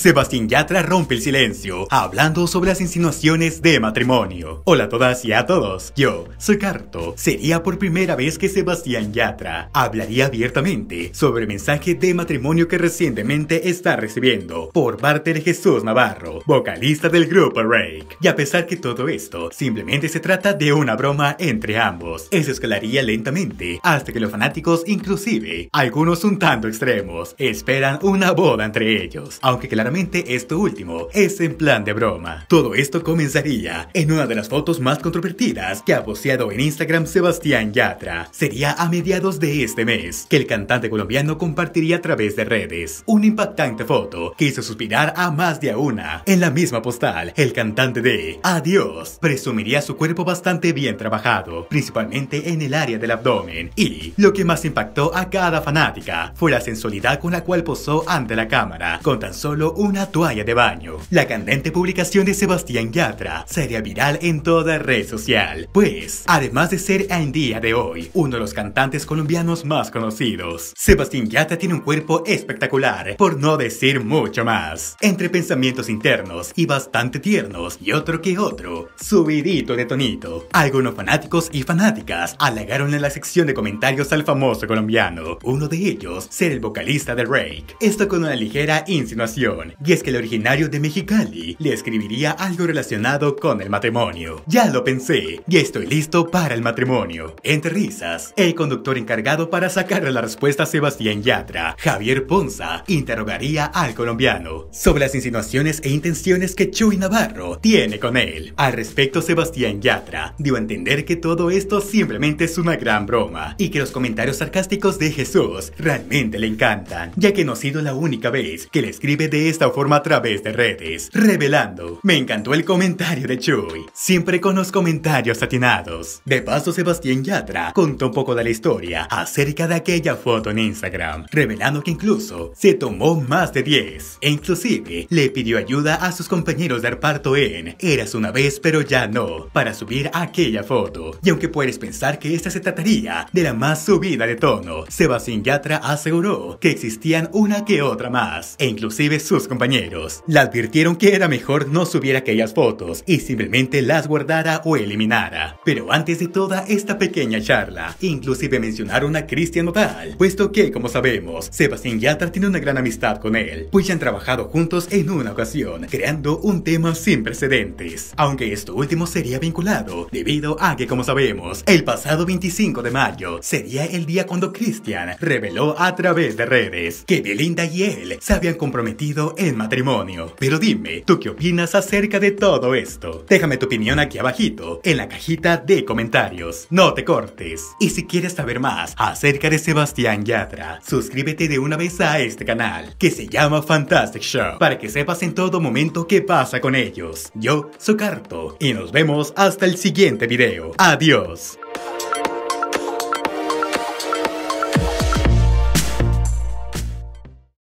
Sebastián Yatra rompe el silencio, hablando sobre las insinuaciones de matrimonio. Hola a todas y a todos, yo soy Carto. Sería por primera vez que Sebastián Yatra hablaría abiertamente sobre el mensaje de matrimonio que recientemente está recibiendo por parte de Jesús Navarro, vocalista del grupo Rake. Y a pesar que todo esto simplemente se trata de una broma entre ambos, eso escalaría lentamente hasta que los fanáticos, inclusive algunos un tanto extremos, esperan una boda entre ellos, aunque claro esto último es en plan de broma. Todo esto comenzaría en una de las fotos más controvertidas que ha posteado en Instagram Sebastián Yatra. Sería a mediados de este mes que el cantante colombiano compartiría a través de redes una impactante foto que hizo suspirar a más de a una. En la misma postal, el cantante de Adiós presumiría su cuerpo bastante bien trabajado, principalmente en el área del abdomen. Y lo que más impactó a cada fanática fue la sensualidad con la cual posó ante la cámara, con tan solo una toalla de baño. La candente publicación de Sebastián Yatra Sería viral en toda red social, pues, además de ser en día de hoy uno de los cantantes colombianos más conocidos, Sebastián Yatra tiene un cuerpo espectacular, por no decir mucho más. Entre pensamientos internos y bastante tiernos, y otro que otro, subidito de tonito. Algunos fanáticos y fanáticas halagaron en la sección de comentarios al famoso colombiano, uno de ellos ser el vocalista de Rake, esto con una ligera insinuación y es que el originario de Mexicali le escribiría algo relacionado con el matrimonio. Ya lo pensé, y estoy listo para el matrimonio. Entre risas, el conductor encargado para sacar la respuesta a Sebastián Yatra, Javier Ponza, interrogaría al colombiano sobre las insinuaciones e intenciones que Chuy Navarro tiene con él. Al respecto, Sebastián Yatra dio a entender que todo esto simplemente es una gran broma y que los comentarios sarcásticos de Jesús realmente le encantan, ya que no ha sido la única vez que le escribe de este forma a través de redes, revelando. Me encantó el comentario de Chuy, siempre con los comentarios atinados. De paso, Sebastián Yatra contó un poco de la historia acerca de aquella foto en Instagram, revelando que incluso se tomó más de 10 e inclusive le pidió ayuda a sus compañeros de reparto en Eras una vez pero ya no, para subir aquella foto. Y aunque puedes pensar que esta se trataría de la más subida de tono, Sebastián Yatra aseguró que existían una que otra más, e inclusive sus compañeros. Le advirtieron que era mejor no subir aquellas fotos y simplemente las guardara o eliminara. Pero antes de toda esta pequeña charla, inclusive mencionaron a Cristian Nodal, puesto que, como sabemos, Sebastián Yatra tiene una gran amistad con él, pues ya han trabajado juntos en una ocasión, creando un tema sin precedentes. Aunque esto último sería vinculado, debido a que, como sabemos, el pasado 25 de mayo sería el día cuando Cristian reveló a través de redes que Belinda y él se habían comprometido en matrimonio. Pero dime, ¿tú qué opinas acerca de todo esto? Déjame tu opinión aquí abajito, en la cajita de comentarios. No te cortes. Y si quieres saber más acerca de Sebastián Yatra, suscríbete de una vez a este canal, que se llama Fantastic Show, para que sepas en todo momento qué pasa con ellos. Yo soy Carto, y nos vemos hasta el siguiente video. Adiós.